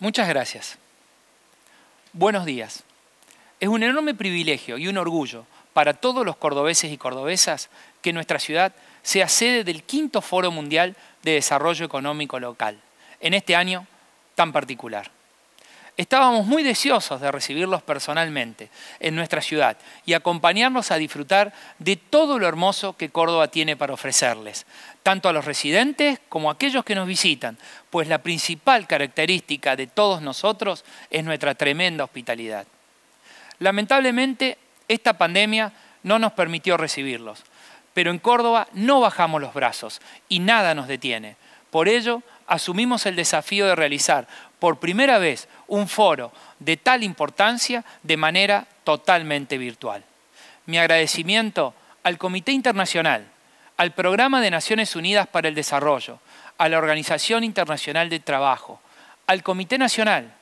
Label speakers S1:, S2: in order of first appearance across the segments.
S1: Muchas gracias. Buenos días. Es un enorme privilegio y un orgullo para todos los cordobeses y cordobesas que nuestra ciudad sea sede del quinto Foro Mundial de Desarrollo Económico Local, en este año tan particular. Estábamos muy deseosos de recibirlos personalmente en nuestra ciudad y acompañarnos a disfrutar de todo lo hermoso que Córdoba tiene para ofrecerles, tanto a los residentes como a aquellos que nos visitan, pues la principal característica de todos nosotros es nuestra tremenda hospitalidad. Lamentablemente, esta pandemia no nos permitió recibirlos, pero en Córdoba no bajamos los brazos y nada nos detiene. Por ello, asumimos el desafío de realizar por primera vez un foro de tal importancia de manera totalmente virtual. Mi agradecimiento al Comité Internacional, al Programa de Naciones Unidas para el Desarrollo, a la Organización Internacional del Trabajo, al Comité Nacional,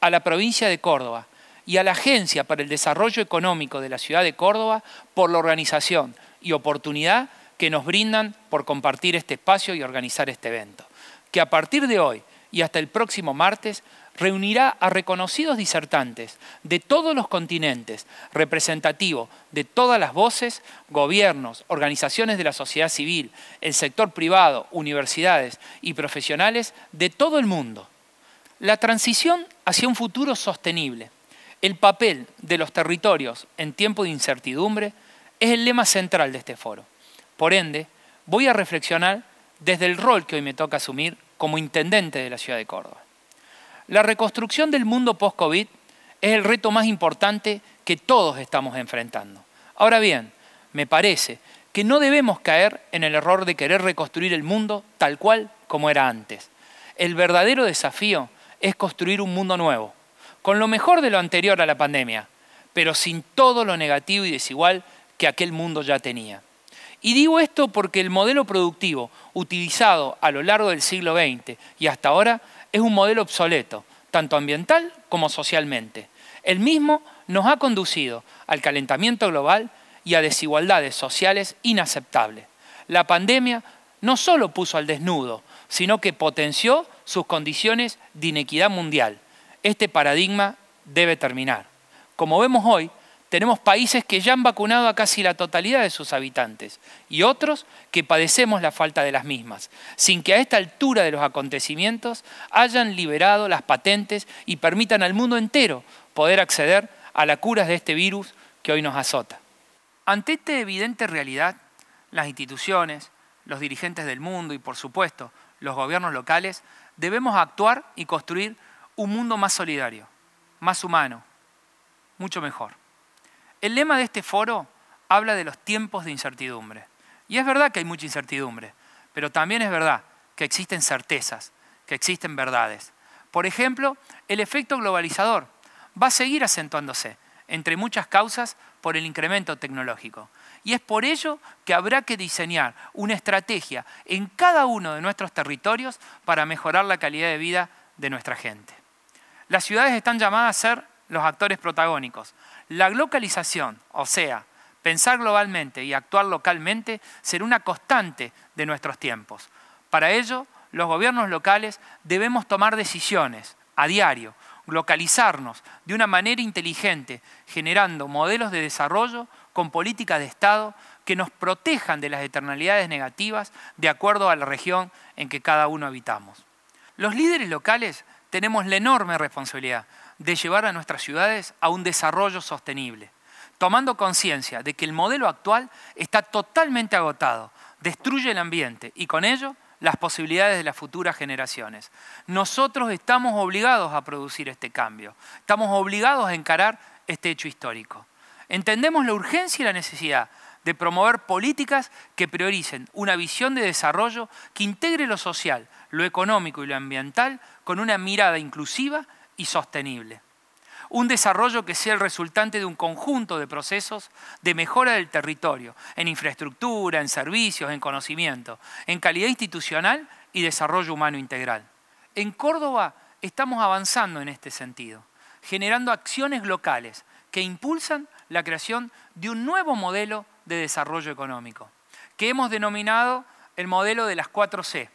S1: a la provincia de Córdoba y a la Agencia para el Desarrollo Económico de la Ciudad de Córdoba por la organización y oportunidad que nos brindan por compartir este espacio y organizar este evento. Que a partir de hoy y hasta el próximo martes reunirá a reconocidos disertantes de todos los continentes, representativos de todas las voces, gobiernos, organizaciones de la sociedad civil, el sector privado, universidades y profesionales de todo el mundo. La transición hacia un futuro sostenible, el papel de los territorios en tiempo de incertidumbre, es el lema central de este foro. Por ende, voy a reflexionar desde el rol que hoy me toca asumir como intendente de la ciudad de Córdoba. La reconstrucción del mundo post-COVID es el reto más importante que todos estamos enfrentando. Ahora bien, me parece que no debemos caer en el error de querer reconstruir el mundo tal cual como era antes. El verdadero desafío es construir un mundo nuevo, con lo mejor de lo anterior a la pandemia, pero sin todo lo negativo y desigual que aquel mundo ya tenía. Y digo esto porque el modelo productivo utilizado a lo largo del siglo XX y hasta ahora es un modelo obsoleto, tanto ambiental como socialmente. El mismo nos ha conducido al calentamiento global y a desigualdades sociales inaceptables. La pandemia no solo puso al desnudo, sino que potenció sus condiciones de inequidad mundial. Este paradigma debe terminar. Como vemos hoy, tenemos países que ya han vacunado a casi la totalidad de sus habitantes y otros que padecemos la falta de las mismas, sin que a esta altura de los acontecimientos hayan liberado las patentes y permitan al mundo entero poder acceder a las curas de este virus que hoy nos azota. Ante esta evidente realidad, las instituciones, los dirigentes del mundo y por supuesto los gobiernos locales debemos actuar y construir un mundo más solidario, más humano, mucho mejor. El lema de este foro habla de los tiempos de incertidumbre. Y es verdad que hay mucha incertidumbre, pero también es verdad que existen certezas, que existen verdades. Por ejemplo, el efecto globalizador va a seguir acentuándose, entre muchas causas, por el incremento tecnológico. Y es por ello que habrá que diseñar una estrategia en cada uno de nuestros territorios para mejorar la calidad de vida de nuestra gente. Las ciudades están llamadas a ser los actores protagónicos, la localización, o sea, pensar globalmente y actuar localmente, será una constante de nuestros tiempos. Para ello, los gobiernos locales debemos tomar decisiones a diario, localizarnos de una manera inteligente, generando modelos de desarrollo con políticas de Estado que nos protejan de las eternalidades negativas de acuerdo a la región en que cada uno habitamos. Los líderes locales tenemos la enorme responsabilidad de llevar a nuestras ciudades a un desarrollo sostenible, tomando conciencia de que el modelo actual está totalmente agotado, destruye el ambiente y con ello las posibilidades de las futuras generaciones. Nosotros estamos obligados a producir este cambio, estamos obligados a encarar este hecho histórico. Entendemos la urgencia y la necesidad de promover políticas que prioricen una visión de desarrollo que integre lo social, lo económico y lo ambiental con una mirada inclusiva sostenible. Un desarrollo que sea el resultante de un conjunto de procesos de mejora del territorio, en infraestructura, en servicios, en conocimiento, en calidad institucional y desarrollo humano integral. En Córdoba estamos avanzando en este sentido, generando acciones locales que impulsan la creación de un nuevo modelo de desarrollo económico, que hemos denominado el modelo de las 4C,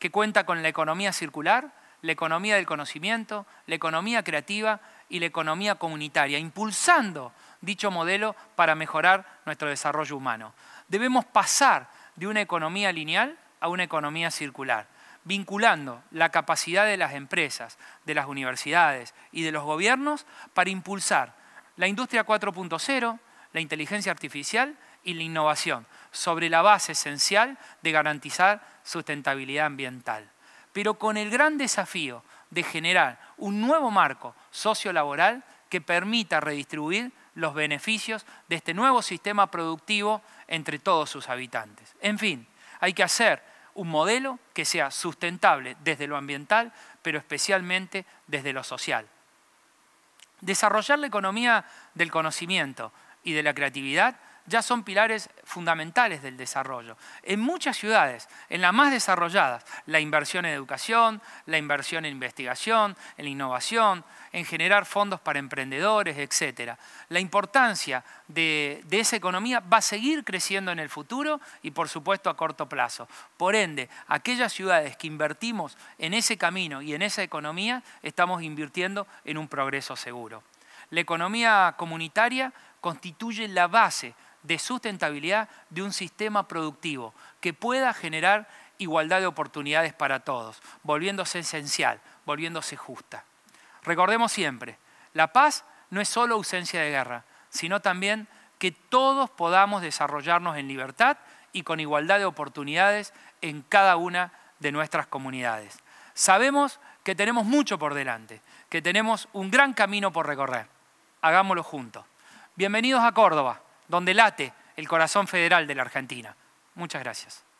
S1: que cuenta con la economía circular, la economía del conocimiento, la economía creativa y la economía comunitaria, impulsando dicho modelo para mejorar nuestro desarrollo humano. Debemos pasar de una economía lineal a una economía circular, vinculando la capacidad de las empresas, de las universidades y de los gobiernos para impulsar la industria 4.0, la inteligencia artificial y la innovación, sobre la base esencial de garantizar sustentabilidad ambiental pero con el gran desafío de generar un nuevo marco sociolaboral que permita redistribuir los beneficios de este nuevo sistema productivo entre todos sus habitantes. En fin, hay que hacer un modelo que sea sustentable desde lo ambiental, pero especialmente desde lo social. Desarrollar la economía del conocimiento y de la creatividad ya son pilares fundamentales del desarrollo. En muchas ciudades, en las más desarrolladas, la inversión en educación, la inversión en investigación, en innovación, en generar fondos para emprendedores, etc. La importancia de, de esa economía va a seguir creciendo en el futuro y por supuesto a corto plazo. Por ende, aquellas ciudades que invertimos en ese camino y en esa economía, estamos invirtiendo en un progreso seguro. La economía comunitaria constituye la base de sustentabilidad de un sistema productivo que pueda generar igualdad de oportunidades para todos, volviéndose esencial, volviéndose justa. Recordemos siempre, la paz no es solo ausencia de guerra, sino también que todos podamos desarrollarnos en libertad y con igualdad de oportunidades en cada una de nuestras comunidades. Sabemos que tenemos mucho por delante, que tenemos un gran camino por recorrer. Hagámoslo juntos. Bienvenidos a Córdoba donde late el corazón federal de la Argentina. Muchas gracias.